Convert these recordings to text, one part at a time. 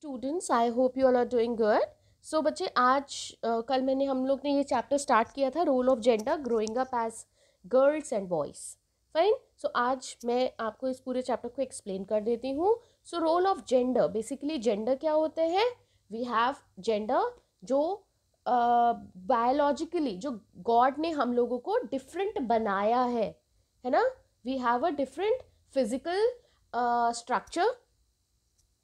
Students I hope you all are doing good so बच्चे आज कल मैंने हम लोग ने ये चैप्टर स्टार्ट किया था role of gender growing up as girls and boys fine so आज मैं आपको इस पूरे चैप्टर को एक्सप्लेन कर देती हूँ so role of gender basically gender क्या होते हैं वी हैव जेंडर जो बायोलॉजिकली uh, जो गॉड ने हम लोगों को डिफरेंट बनाया है है ना we have a different physical structure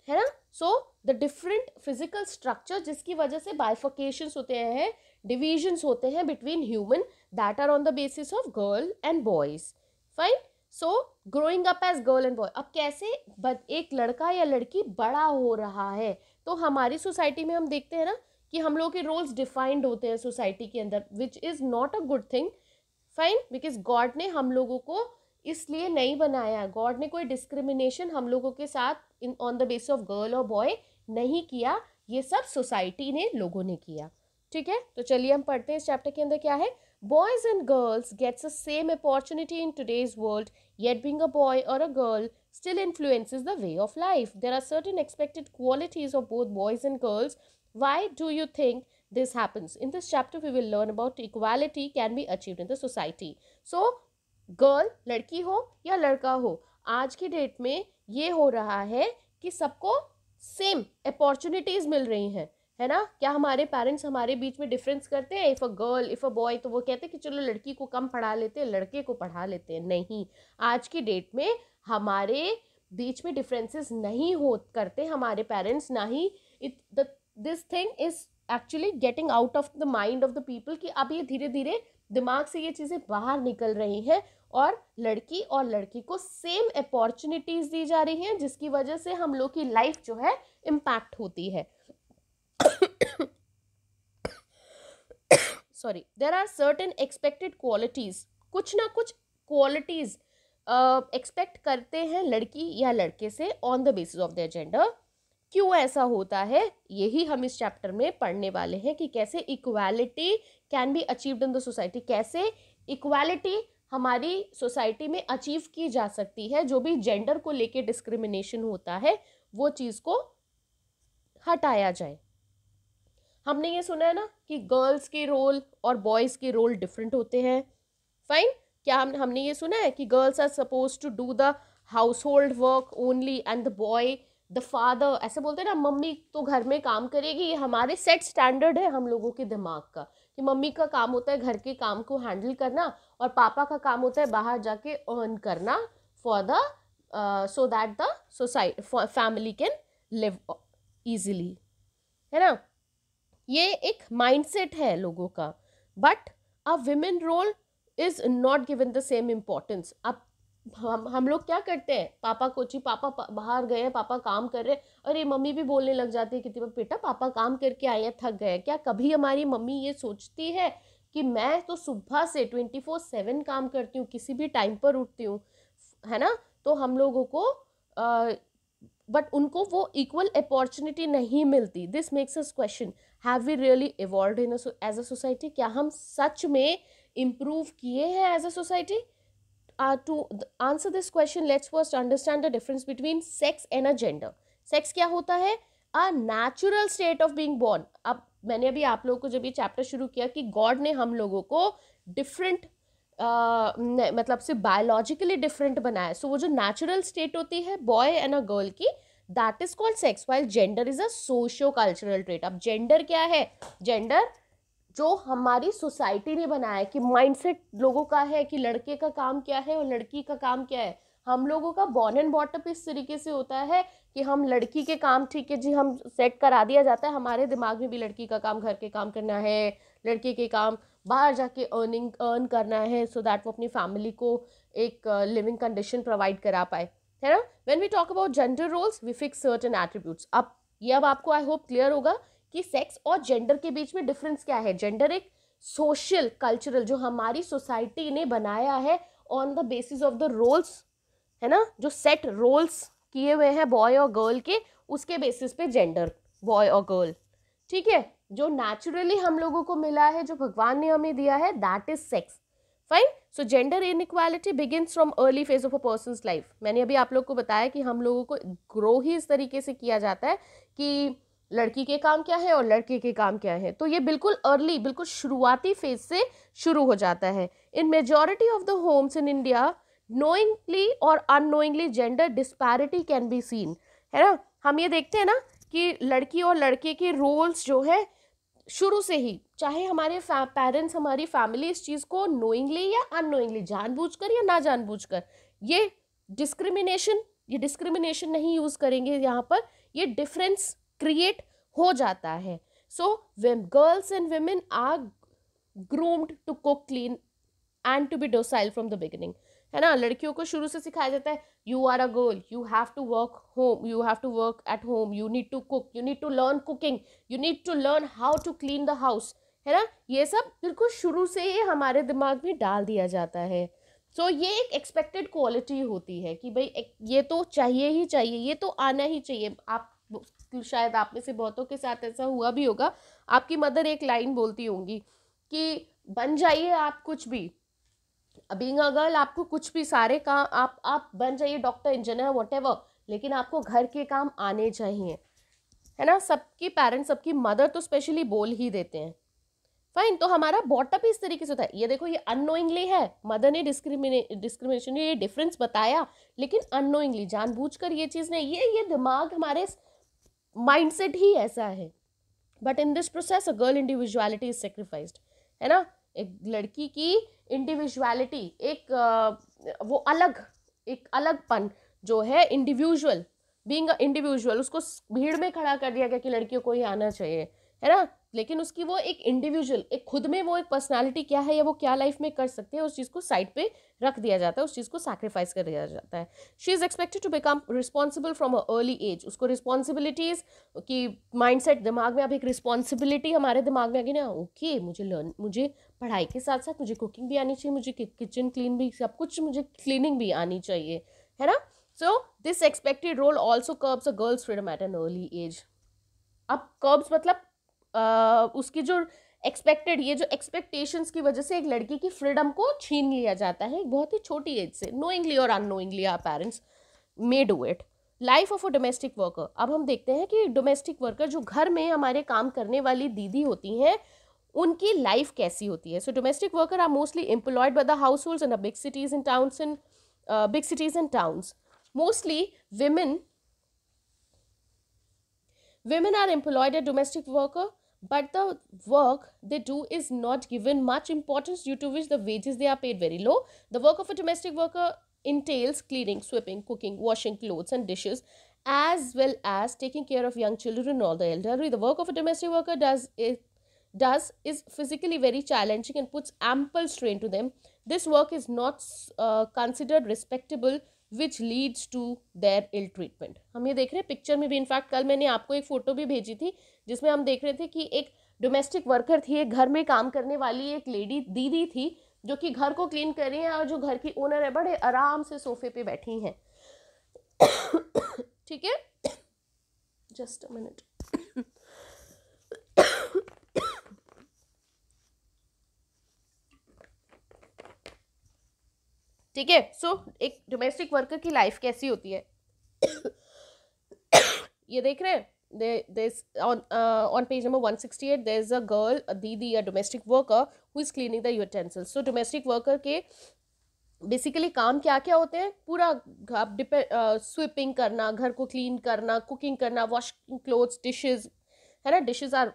है ना so the different physical structure जिसकी वजह से बाइफोकेशन होते हैं डिविजन्स होते हैं between human that are on the basis of girl and boys fine so growing up as girl and boy अब कैसे एक लड़का या लड़की बड़ा हो रहा है तो हमारी सोसाइटी में हम देखते हैं ना कि हम लोग के रोल्स डिफाइंड होते हैं सोसाइटी के अंदर which is not a good thing fine because God ने हम लोगों को इसलिए नहीं बनाया गॉड ने कोई डिस्क्रिमिनेशन हम लोगों के साथ in on the base of girl और बॉय नहीं किया ये सब सोसाइटी ने लोगों ने किया ठीक है तो चलिए हम पढ़ते हैं इस चैप्टर के अंदर क्या है boys and girls gets a same opportunity in today's world yet being a boy और a girl still influences the way of life there are certain expected qualities of both boys and girls why do you think this happens in this chapter we will learn about equality can be achieve in the society so girl लड़की हो या लड़का हो आज की date में ये हो रहा है कि सबको सेम अपॉर्चुनिटीज़ मिल रही हैं है ना क्या हमारे पेरेंट्स हमारे बीच में डिफरेंस करते हैं if a girl if a boy तो वो कहते हैं कि चलो लड़की को कम पढ़ा लेते हैं लड़के को पढ़ा लेते हैं नहीं आज की डेट में हमारे बीच में डिफरेंसेस नहीं हो करते हमारे पेरेंट्स ना ही it the this thing is actually getting out of the mind of the people कि अब ये धीरे धीरे दिमाग से ये चीज़ें बाहर निकल रही हैं और लड़की और लड़की को सेम अपॉर्चुनिटीज़ दी जा रही हैं जिसकी वजह से हम लोग की लाइफ जो है इम्पैक्ट होती है sorry there are certain expected qualities कुछ ना कुछ क्वालिटीज़ एक्सपेक्ट uh, करते हैं लड़की या लड़के से on the basis of their gender क्यों ऐसा होता है यही हम इस चैप्टर में पढ़ने वाले हैं कि कैसे equality can be achieved in the society कैसे इक्वालिटी हमारी सोसाइटी में अचीव की जा सकती है जो भी जेंडर को लेके डिस्क्रिमिनेशन होता है वो चीज़ को हटाया जाए हमने ये सुना है ना कि गर्ल्स के रोल और बॉयज़ के रोल डिफरेंट होते हैं फाइन क्या हम हमने ये सुना है कि girls are suppose to do the household work only and the boy the father ऐसे बोलते हैं ना मम्मी तो घर में काम करेगी ये हमारे सेट स्टैंडर्ड है हम लोगों के दिमाग का कि मम्मी का काम होता है घर के काम को हैंडल करना और पापा का काम होता है बाहर जाके अर्न करना for the so that the society family can live easily है ना ये एक माइंडसेट है लोगों का but a women role is not given the same importance अब हम हम लोग क्या करते हैं पापा कोची पापा पा, बाहर गए पापा काम कर रहे और ये मम्मी भी बोलने लग जाती है कि बेटा पापा काम करके आए हैं थक गए क्या कभी हमारी मम्मी ये सोचती है कि मैं तो सुबह से ट्वेंटी फोर सेवन काम करती हूँ किसी भी टाइम पर उठती हूँ है ना तो हम लोगों को आ, बट उनको वो इक्वल अपॉर्चुनिटी नहीं मिलती this makes us question have we really evolve in as a society क्या हम सच में इम्प्रूव किए हैं as a society uh, to answer this question let's first understand the difference between sex and a gender sex kya hota hai a natural state of being born ab मैंने अभी आप लोगों को जब ये चैप्टर शुरू किया कि गॉड ने हम लोगों को डिफरेंट uh, मतलब से बायोलॉजिकली डिफरेंट बनाया सो so, वो जो नेचुरल स्टेट होती है बॉय एंड अ गर्ल की that is called sex while gender is a socio cultural trait अब जेंडर क्या है जेंडर जो हमारी सोसाइटी ने बनाया है कि माइंडसेट लोगों का है कि लड़के का काम क्या है और लड़की का काम क्या है हम लोगों का बॉर्न एंड बॉटअप इस तरीके से होता है कि हम लड़की के काम ठीक है जी हम सेट करा दिया जाता है हमारे दिमाग में भी लड़की का काम घर के काम करना है लड़के के काम बाहर जाके अर्निंग अर्न करना है सो दैट वो अपनी फैमिली को एक लिविंग कंडीशन प्रोवाइड करा पाए है ना when we talk about gender roles we fix certain attributes अब ये अब आपको आई होप क्लियर होगा कि सेक्स और जेंडर के बीच में डिफरेंस क्या है जेंडर एक सोशल कल्चरल जो हमारी सोसाइटी ने बनाया है on the basis of the roles है ना जो सेट रोल्स किए हुए हैं बॉय और गर्ल के उसके बेसिस पे जेंडर बॉय और गर्ल ठीक है जो नेचुरली हम लोगों को मिला है जो भगवान ने हमें दिया है that is sex fine so gender inequality begin from early phase of a person life मैंने अभी आप लोग को बताया कि हम लोगों को ग्रो ही इस तरीके से किया जाता है कि लड़की के काम क्या है और लड़के के काम क्या है तो ये बिल्कुल अर्ली बिल्कुल शुरुआती फेज से शुरू हो जाता है in majority of the homes in India knowingly और unknowingly gender disparity can be seen है ना हम ये देखते हैं ना कि लड़की और लड़के के रोल्स जो है शुरू से ही चाहे हमारे पेरेंट्स हमारी फैमिली इस चीज़ को नोइंगली या अनोइंगली जानबूझकर या ना जानबूझकर ये डिस्क्रिमिनेशन ये डिस्क्रिमिनेशन नहीं यूज़ करेंगे यहाँ पर ये डिफरेंस क्रिएट हो जाता है so girls and women are groomed to cook clean and to be docile from the beginning है ना लड़कियों को शुरू से सिखाया जाता है you are a girl you have to work home you have to work at home you need to cook you need to learn cooking you need to learn how to clean the house है ना ये सब बिल्कुल शुरू से ही हमारे दिमाग में डाल दिया जाता है सो so, ये एक एक्सपेक्टेड क्वालिटी होती है कि भाई ये तो चाहिए ही चाहिए ये तो आना ही चाहिए आप शायद आप में से बहुतों के साथ ऐसा हुआ भी होगा आपकी मदर एक लाइन बोलती होंगी कि बन जाइए आप कुछ भी बींग अ गर्ल आपको कुछ भी सारे काम आप आप बन जाइए डॉक्टर इंजीनियर वॉट लेकिन आपको घर के काम आने चाहिए है ना सबकी पेरेंट्स सबकी मदर तो स्पेशली बोल ही देते हैं फाइन तो हमारा बॉटअप इस तरीके से होता है ये देखो ये अनोइंगली है मदर ने डिस्क्रिमिने डिस्क्रिमिनेशन ये डिफरेंस बताया लेकिन अनोइंगली जानबूझकर ये चीज़ नहीं ये ये दिमाग हमारे स... माइंडसेट ही ऐसा है but in this process a girl individuality is sacrifice है ना एक लड़की की इंडिविजुअलिटी एक वो अलग एक अलगपन जो है इंडिविजुअल बींग इंडिविजुअल उसको भीड़ में खड़ा कर दिया गया कि लड़कियों को ही आना चाहिए है ना लेकिन उसकी वो एक इंडिविजुअल एक खुद में वो एक पर्सनालिटी क्या है या वो क्या लाइफ में कर सकते हैं उस चीज़ को साइड पे रख दिया जाता है उस चीज़ को सैक्रिफाइस कर दिया जाता है she is expected to become responsible from a early age उसको रिस्पॉन्सिबिलिटीज़ की माइंड दिमाग में अब एक रिस्पॉन्सिबिलिटी हमारे दिमाग में आ गई ना ओके मुझे लर्न मुझे पढ़ाई के साथ साथ मुझे कुकिंग भी आनी चाहिए मुझे किचन क्लीन भी सब कुछ मुझे क्लीनिंग भी आनी चाहिए है ना so this expected role also curbs a girl's freedom at an early age अब कर्ब्स मतलब आ, उसकी जो एक्सपेक्टेड ये जो एक्सपेक्टेशंस की वजह से एक लड़की की फ्रीडम को छीन लिया जाता है बहुत ही छोटी एज से नोइंगली और unknowingly our parents may do it life of a domestic worker अब हम देखते हैं कि डोमेस्टिक वर्कर जो घर में हमारे काम करने वाली दीदी होती हैं उनकी लाइफ कैसी होती है so domestic worker are mostly employed by the household in big cities in towns in big cities in towns mostly women women are employed a domestic worker but the work they do is not given much importance due to which the wages they are paid very low. The work of a domestic worker entails cleaning, sweeping, cooking, washing clothes and dishes as well as taking care of young children and all the elderly. The work of a domestic worker does it does is physically very challenging and puts ample strain to them. This work is not uh, considered respectable which leads to their ill treatment हम ये देख रहे हैं picture में भी in fact कल मैंने आपको एक फ़ोटो भी भेजी थी जिसमें हम देख रहे थे कि एक डोमेस्टिक वर्कर थी एक घर में काम करने वाली एक लेडी दीदी थी जो कि घर को क्लीन कर रही है और जो घर की ओनर है बड़े आराम से सोफे पे बैठी हैं ठीक है जस्ट अ मिनट ठीक है सो एक डोमेस्टिक वर्कर की लाइफ कैसी होती है ये देख रहे हैं on page number one sixty eight there is a girl girl a didi a domestic worker who is cleaning the utensils so के बेसिकली काम क्या क्या होते हैं पूरा आप स्वीपिंग uh, करना घर को क्लीन करना कुकिंग करना वॉशिंग क्लोथ्स डिशेज है ना डिशेज आर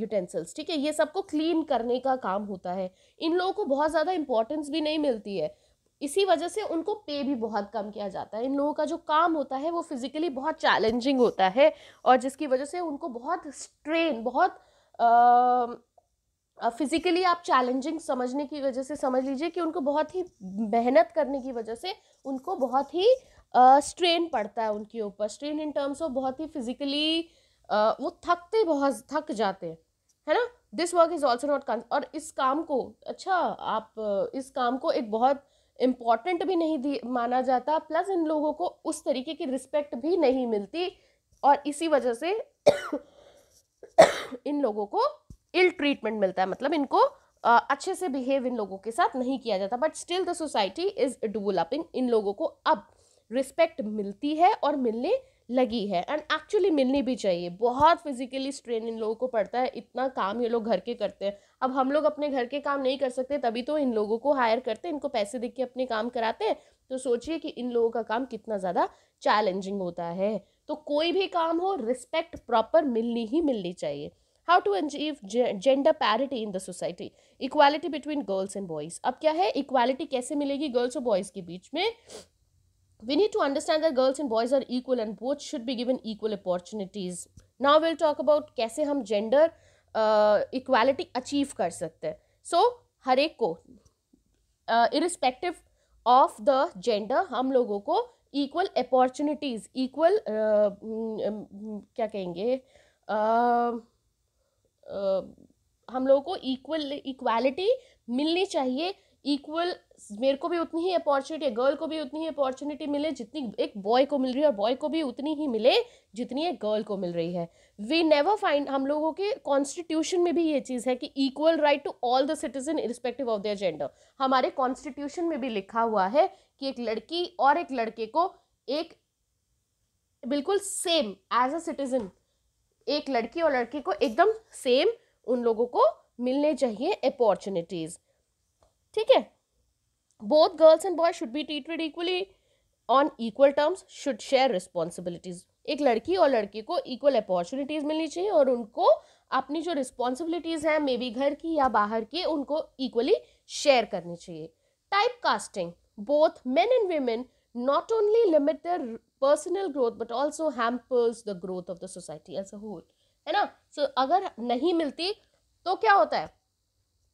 यूटेंसिल्स ठीक है ये सबको क्लीन करने का काम होता है इन लोगों को बहुत ज़्यादा इंपॉर्टेंस भी नहीं मिलती है इसी वजह से उनको पे भी बहुत कम किया जाता है इन लोगों का जो काम होता है वो फिज़िकली बहुत चैलेंजिंग होता है और जिसकी वजह से उनको बहुत स्ट्रेन बहुत फिज़िकली आप चैलेंजिंग समझने की वजह से समझ लीजिए कि उनको बहुत ही मेहनत करने की वजह से उनको बहुत ही स्ट्रेन पड़ता है उनके ऊपर स्ट्रेन इन टर्म्स ऑफ बहुत ही फिज़िकली वो थकते बहुत थक जाते हैं है ना this work is also not और इस काम को अच्छा आप इस काम को एक बहुत इम्पॉर्टेंट भी नहीं दी माना जाता प्लस इन लोगों को उस तरीके की रिस्पेक्ट भी नहीं मिलती और इसी वजह से इन लोगों को इल ट्रीटमेंट मिलता है मतलब इनको आ, अच्छे से बिहेव इन लोगों के साथ नहीं किया जाता but still the society is developing इन लोगों को अब रिस्पेक्ट मिलती है और मिलने लगी है एंड एक्चुअली मिलनी भी चाहिए बहुत फिजिकली स्ट्रेन इन लोगों को पड़ता है इतना काम ये लोग घर के करते हैं अब हम लोग अपने घर के काम नहीं कर सकते तभी तो इन लोगों को हायर करते हैं इनको पैसे दे के अपने काम कराते हैं तो सोचिए कि इन लोगों का काम कितना ज़्यादा चैलेंजिंग होता है तो कोई भी काम हो रिस्पेक्ट प्रॉपर मिलनी ही मिलनी चाहिए how to achieve gender parity in the society equality between girls and boys अब क्या है इक्वालिटी कैसे मिलेगी गर्ल्स और बॉयज़ के बीच में we need to understand that girls and boys are equal and both should be given equal opportunities now we'll talk about कैसे हम gender इक्वालिटी uh, अचीव कर सकते हैं सो so, हर एक को इरिस्पेक्टिव ऑफ द जेंडर हम लोगों को इक्वल अपॉर्चुनिटीज़ इक्वल क्या कहेंगे uh, uh, हम लोगों को इक्वल इक्वालिटी मिलनी चाहिए इक्वल मेरे को भी उतनी ही अपॉर्चुनिटी गर्ल को भी उतनी ही अपॉर्चुनिटी मिले जितनी एक बॉय को मिल रही है और बॉय को भी उतनी ही मिले जितनी एक गर्ल को मिल रही है वी नेवर फाइंड हम लोगों के कॉन्स्टिट्यूशन में भी ये चीज़ है कि equal right to all the citizen irrespective of their gender हमारे कॉन्स्टिट्यूशन में भी लिखा हुआ है कि एक लड़की और एक लड़के को एक बिल्कुल सेम एज अ सिटीजन एक लड़की और लड़के को एकदम सेम उन लोगों को मिलने चाहिए अपॉर्चुनिटीज़ ठीक है both girls and boy should be treated equally on equal terms should share responsibilities एक लड़की और लड़के को इक्वल अपॉर्चुनिटीज़ मिलनी चाहिए और उनको अपनी जो रिस्पॉन्सिबिलिटीज़ हैं मे बी घर की या बाहर की उनको इक्वली शेयर करनी चाहिए type casting both man and women not only limit the personal growth but also hampers the growth of the society as a whole है ना सो so, अगर नहीं मिलती तो क्या होता है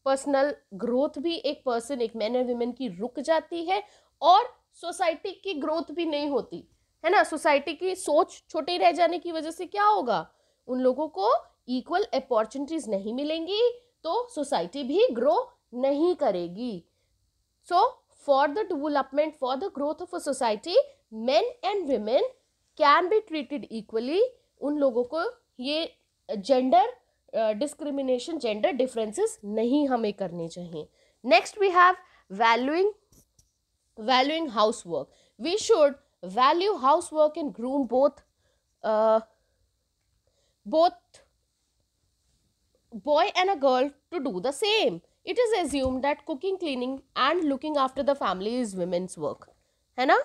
पर्सनल ग्रोथ भी एक पर्सन एक मैन एंड वीमेन की रुक जाती है और सोसाइटी की ग्रोथ भी नहीं होती है ना सोसाइटी की सोच छोटी रह जाने की वजह से क्या होगा उन लोगों को इक्वल अपॉर्चुनिटीज नहीं मिलेंगी तो सोसाइटी भी ग्रो नहीं करेगी so for the development for the growth of a society man and women can be treated equally उन लोगों को ये जेंडर डिस्क्रिमिनेशन जेंडर डिफरेंसेस नहीं हमें करने चाहिए next we have valuing valuing house work we should value house work and groom both both boy and a girl to do the same it is assume that cooking cleaning and looking after the family is women's work है ना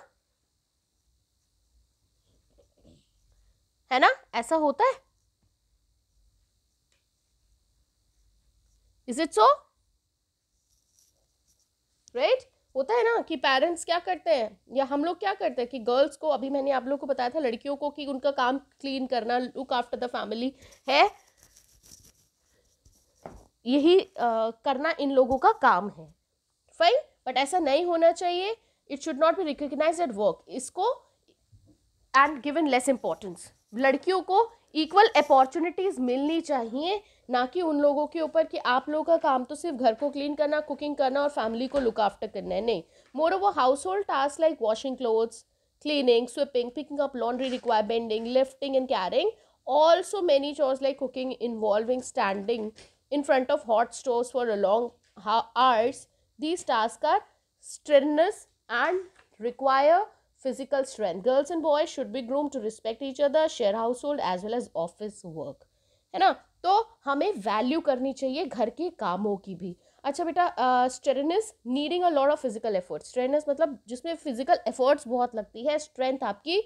है ना ऐसा होता है is it so right होता है ना कि पेरेंट्स क्या करते हैं या हम लोग क्या करते हैं कि गर्ल्स को अभी मैंने आप लोगों को बताया था लड़कियों को कि उनका काम क्लीन करना लुक आफ्टर द फैमिली है यही आ, करना इन लोगों का काम है फाइन बट ऐसा नहीं होना चाहिए it should not be recognise at work इसको एंड गिवन लेस इम्पोर्टेंस लड़कियों को इक्वल अपॉर्चुनिटीज मिलनी चाहिए ना कि उन लोगों के ऊपर कि आप लोगों का काम तो सिर्फ घर को क्लीन करना कुकिंग करना और फैमिली को लुक आफ्टर करना है नहीं मोर वो household task like washing clothes cleaning sweeping picking up laundry require bending lifting and carrying also many chores like cooking involving standing in front of hot stove for a long hours these task are strenuous and require physical strength. Girls and boys should be groomed to respect each other, share household as well as office work. है ना तो हमें value करनी चाहिए घर के कामों की भी अच्छा बेटा strenuous needing a lot of physical effort strenuous मतलब जिसमें फिजिकल एफर्ट्स बहुत लगती है स्ट्रेंथ आपकी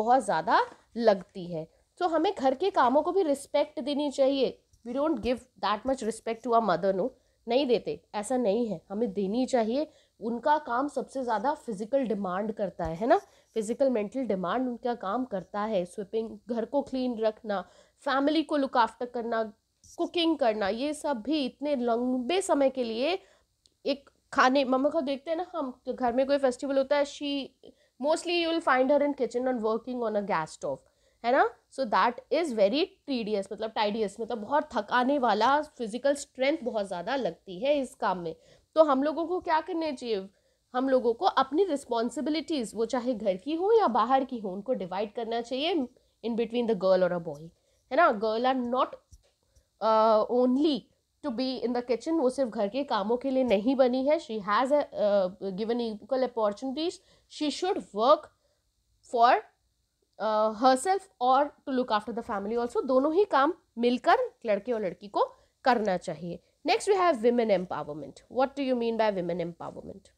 बहुत ज़्यादा लगती है तो so, हमें घर के कामों को भी रिस्पेक्ट देनी चाहिए we don't give that much respect to our mother no नहीं देते ऐसा नहीं है हमें देनी चाहिए उनका काम सबसे ज़्यादा फिजिकल डिमांड करता है है ना फिजिकल मेंटल डिमांड उनका काम करता है स्विपिंग घर को क्लीन रखना फैमिली को लुक आफ्टर करना कुकिंग करना ये सब भी इतने लंबे समय के लिए एक खाने मम्मा को देखते हैं ना हम तो घर में कोई फेस्टिवल होता है she mostly you will find her in kitchen on working on a gas stove है ना so that is very tedious मतलब टाइडियस मतलब बहुत थकाने वाला फिजिकल स्ट्रेंथ बहुत ज़्यादा लगती है इस काम में तो हम लोगों को क्या करने चाहिए हम लोगों को अपनी रिस्पॉन्सिबिलिटीज़ वो चाहे घर की हो या बाहर की हो उनको डिवाइड करना चाहिए इन बिटवीन द गर्ल और अ बॉय है ना girl are not only to be in the kitchen वो सिर्फ घर के कामों के लिए नहीं बनी है she has given equal opportunities she should work for herself और to look after the family also दोनों ही काम मिलकर लड़के और लड़की को करना चाहिए Next, we have women empowerment. What do you mean by women empowerment?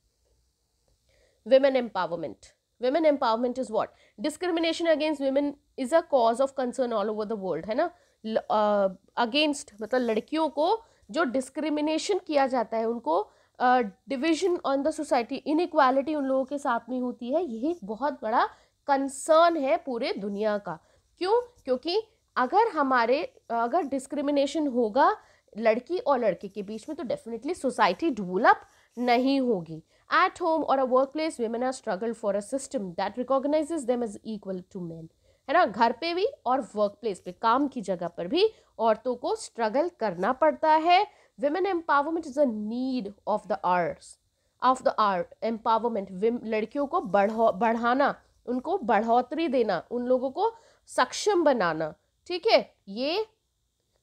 Women empowerment. Women empowerment is what? Discrimination against women is a cause of concern all over the world, है ना? Against मतलब लड़कियों को जो discrimination किया जाता है उनको division on the society inequality उन लोगों के साथ में होती है यही बहुत बड़ा कंसर्न है पूरे दुनिया का क्यों क्योंकि अगर हमारे अगर डिस्क्रिमिनेशन होगा लड़की और लड़के के बीच में तो डेफिनेटली सोसाइटी डेवलप नहीं होगी एट होम और a workplace women are struggle for a system that recognise them as equal to man है ना घर पे भी और वर्क प्लेस पे काम की जगह पर भी औरतों को स्ट्रगल करना पड़ता है women empowerment is a need of the hours of the art empowerment लड़कियों को बढ़ो बढ़ाना उनको बढ़ोतरी देना उन लोगों को सक्षम बनाना ठीक है ये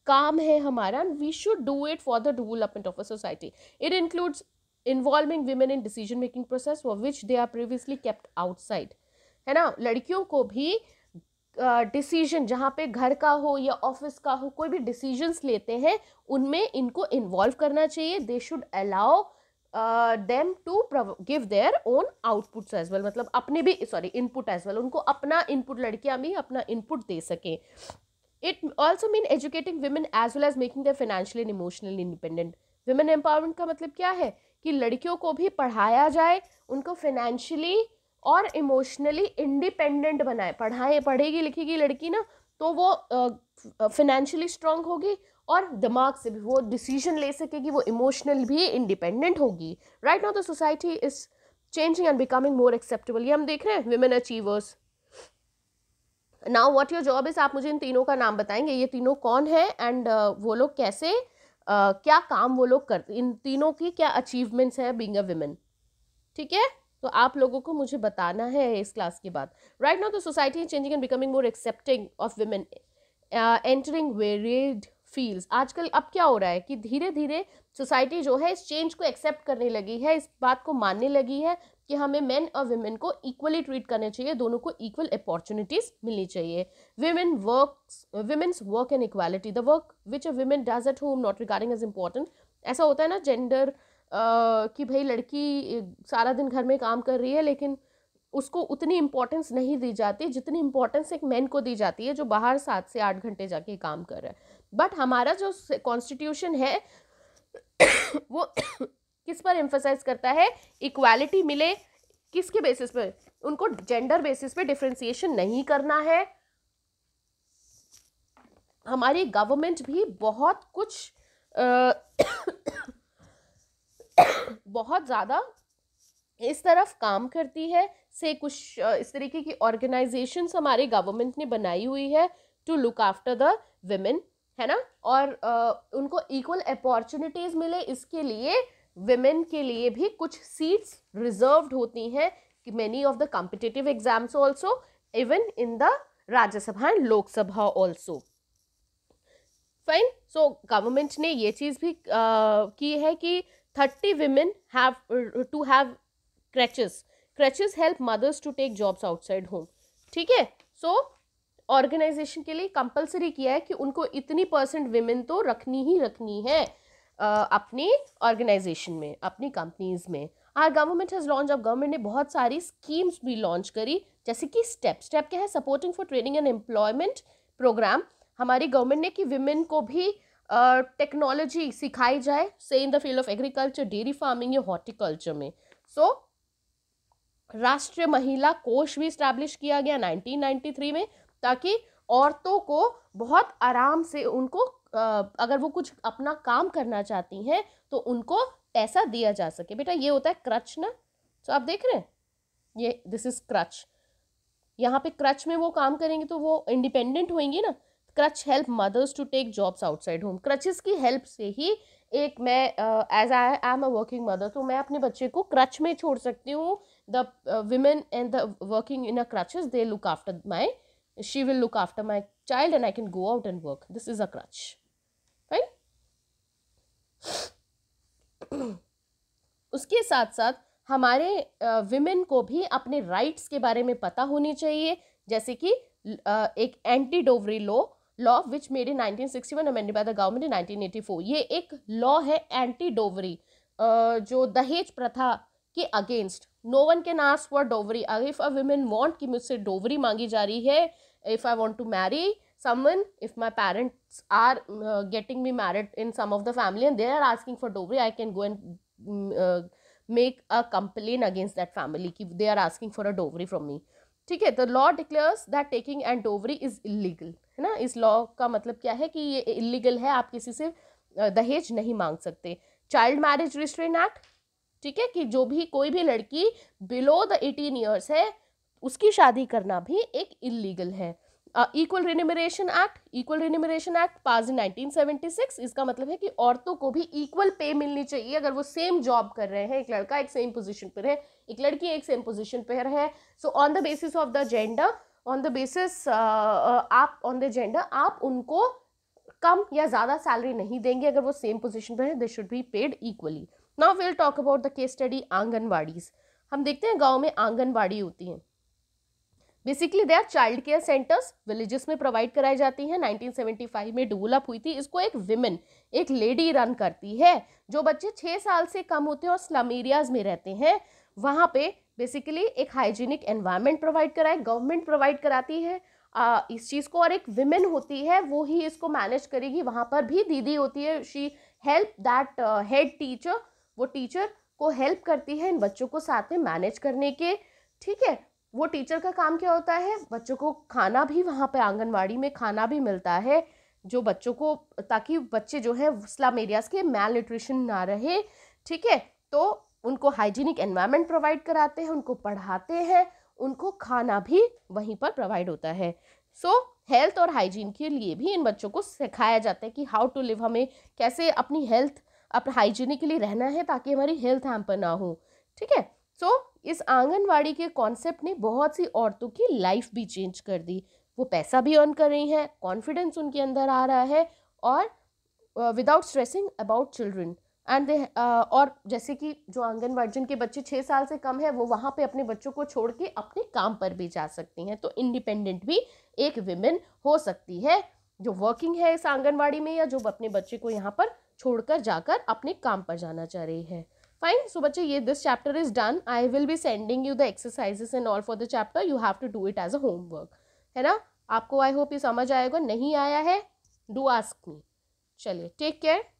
काम है हमारा and we should do it for the development of a society it includes involving women in decision making process for which they are previously kept outside है ना लड़कियों को भी डिसीजन uh, जहाँ पे घर का हो या ऑफिस का हो कोई भी डिसीजंस लेते हैं उनमें इनको इन्वॉल्व करना चाहिए they should allow them to give their own outputs as well मतलब अपने भी सॉरी इनपुट एज वेल उनको अपना इनपुट लड़कियाँ भी अपना इनपुट दे सकें It also mean educating women as well as making them financially and emotionally independent. Women empowerment का मतलब क्या है कि लड़कियों को भी पढ़ाया जाए उनको फाइनेंशियली और इमोशनली इंडिपेंडेंट बनाए पढ़ाए पढ़ेगी लिखेगी लड़की ना तो वो फाइनेंशियली uh, स्ट्रांग होगी और दिमाग से भी वो डिसीजन ले सकेगी वो इमोशनल भी इंडिपेंडेंट होगी right now the society is changing and becoming more acceptable ये हम देख रहे हैं women achievers now what your job is आप मुझे इन तीनों का नाम बताएंगे ये तीनों कौन है एंड uh, वो लोग कैसे uh, क्या काम वो लोग करते इन तीनों की क्या अचीवमेंट्स है बींग अ वीमेन ठीक है तो आप लोगों को मुझे बताना है इस क्लास के बाद right now the society is changing and becoming more accepting of women entering varied fields आजकल अब क्या हो रहा है कि धीरे धीरे सोसाइटी जो है इस चेंज को एक्सेप्ट करने लगी है इस बात को मानने लगी है कि हमें मेन और वेमेन को इक्वली ट्रीट करना चाहिए दोनों को इक्वल अपॉर्चुनिटीज मिलनी चाहिए women work women's work and equality the work which a women does at home not regarding as important ऐसा होता है ना जेंडर कि भाई लड़की सारा दिन घर में काम कर रही है लेकिन उसको उतनी इम्पोर्टेंस नहीं दी जाती जितनी इम्पोर्टेंस एक मैन को दी जाती है जो बाहर सात से आठ घंटे जाके काम कर रहा है बट हमारा जो कॉन्स्टिट्यूशन है वो किस पर एम्फोसाइज करता है इक्वालिटी मिले किसके बेसिस पर उनको जेंडर बेसिस पे डिफ्रेंसिएशन नहीं करना है हमारी गवर्नमेंट भी बहुत कुछ आ, बहुत ज़्यादा इस तरफ काम करती है से कुछ इस तरीके की ऑर्गेनाइजेशन हमारे गवर्नमेंट ने बनाई हुई है to look after the women है ना और आ, उनको इक्वल अपॉर्चुनिटीज़ मिले इसके लिए वेमेन के लिए भी कुछ सीट्स रिजर्व्ड होती हैं कि many of the competitive exams also even in the Rajya Sabha and Lok Sabha also fine so government ने ये चीज़ भी uh, की है कि thirty women have to have have crutches help mothers to take jobs outside home ठीक है सो ऑर्गेनाइजेशन के लिए कंपलसरी किया है कि उनको इतनी परसेंट विमेन तो रखनी ही रखनी है अपने ऑर्गेनाइजेशन में अपनी कंपनीज में आर गवर्नमेंट हैज़ लॉन्च अब गवर्नमेंट ने बहुत सारी स्कीम्स भी लॉन्च करी जैसे कि स्टेप स्टेप क्या है supporting for training and employment program हमारी गवर्नमेंट ने कि विमेन को भी टेक्नोलॉजी uh, सिखाई जाए से in the field of agriculture dairy farming या हॉर्टिकल्चर में सो so, राष्ट्रीय महिला कोष भी इस्टेब्लिश किया गया 1993 में ताकि औरतों को बहुत आराम से उनको अगर वो कुछ अपना काम करना चाहती हैं तो उनको पैसा दिया जा सके बेटा ये होता है क्रच ना तो आप देख रहे हैं ये दिस इज़ क्रच यहाँ पे क्रच में वो काम करेंगे तो वो इंडिपेंडेंट होंगी ना crutch help mothers to take jobs outside home crutches की हेल्प से ही एक मैं as I am a working mother तो मैं अपने बच्चे को क्रच में छोड़ सकती हूँ the women and the working in a crutches they look after my she will look after my child and I can go out and work this is a crutch उसके साथ साथ हमारे विमेन को भी अपने राइट्स के बारे में पता होनी चाहिए जैसे कि एक anti dowry law law which made in 1961 amended by the government in 1984 ये एक लॉ है एंटी डोवरी जो दहेज प्रथा के against no one can ask for dowry if a women want कि मुझसे डोवरी मांगी जा रही है if I want to marry someone if my parents are uh, getting me married in some of the family and they are asking for dowry i can go and uh, make a complaint against that family ki they are asking for a dowry from me ठीक है तो law declares that taking and dowry is illegal है ना इस law का मतलब क्या है कि ये इलीगल है आप किसी से दहेज नहीं मांग सकते चाइल्ड मैरिज रिस्ट्रेन एक्ट ठीक है कि जो भी कोई भी लड़की बिलो द एटीन ईयर्स है उसकी शादी करना भी एक इलीगल है equal remuneration act equal remuneration act pass in 1976 इसका मतलब है कि औरतों को भी इक्वल पे मिलनी चाहिए अगर वो सेम जॉब कर रहे हैं एक लड़का एक सेम पोजीशन पर है एक लड़की एक सेम पोजीशन पर है so on the basis of the gender on the basis आप ऑन द जेंडर आप उनको कम या ज़्यादा सैलरी नहीं देंगे अगर वो सेम पोजिशन पर है they should be paid equally now will talk about the case study anganwadis हम देखते हैं गाँव में आंगनबाड़ी होती हैं basically they are child care centres villages में प्रोवाइड कराई जाती हैं 1975 में डेवलप हुई थी इसको एक विमेन एक लेडी रन करती है जो बच्चे छः साल से कम होते हैं और स्लम एरियाज में रहते हैं वहाँ पे बेसिकली एक हाइजीनिक एनवायरनमेंट प्रोवाइड कराए गवर्नमेंट प्रोवाइड कराती है आ, इस चीज़ को और एक विमेन होती है वो ही इसको मैनेज करेगी वहाँ पर भी दीदी होती है she help that head teacher वो टीचर को हेल्प करती है इन बच्चों को साथ में मैनेज करने के ठीक है वो टीचर का काम क्या होता है बच्चों को खाना भी वहाँ पे आंगनवाड़ी में खाना भी मिलता है जो बच्चों को ताकि बच्चे जो है स्लम एरियाज के मेल न्यूट्रिशन ना रहे ठीक है तो उनको हाइजीनिक एनवायरनमेंट प्रोवाइड कराते हैं उनको पढ़ाते हैं उनको खाना भी वहीं पर प्रोवाइड होता है सो हेल्थ और हाइजीन के लिए भी इन बच्चों को सिखाया जाता है कि हाउ टू लिव हमें कैसे अपनी हेल्थ अपने हाइजीनिक के लिए रहना है ताकि हमारी हेल्थ हेम्पर ना हो ठीक है सो so, इस आंगनवाड़ी के कॉन्सेप्ट ने बहुत सी औरतों की लाइफ भी चेंज कर दी वो पैसा भी अर्न कर रही हैं कॉन्फिडेंस उनके अंदर आ रहा है और without stressing about children and they और जैसे कि जो आंगनवाड़ी जिनके बच्चे छः साल से कम है वो वहाँ पे अपने बच्चों को छोड़ के अपने काम पर भी जा सकती हैं तो इंडिपेंडेंट भी एक विमेन हो सकती है जो वर्किंग है इस आंगनवाड़ी में या जो अपने बच्चे को यहाँ पर छोड़कर जाकर अपने काम पर जाना चाह रही है फाइन सो बच्चे ये this chapter is done I will be sending you the exercises in all for the chapter you have to do it as a homework है ना आपको आई होप ये समझ आएगा नहीं आया है डू आस्क मी चलिए टेक केयर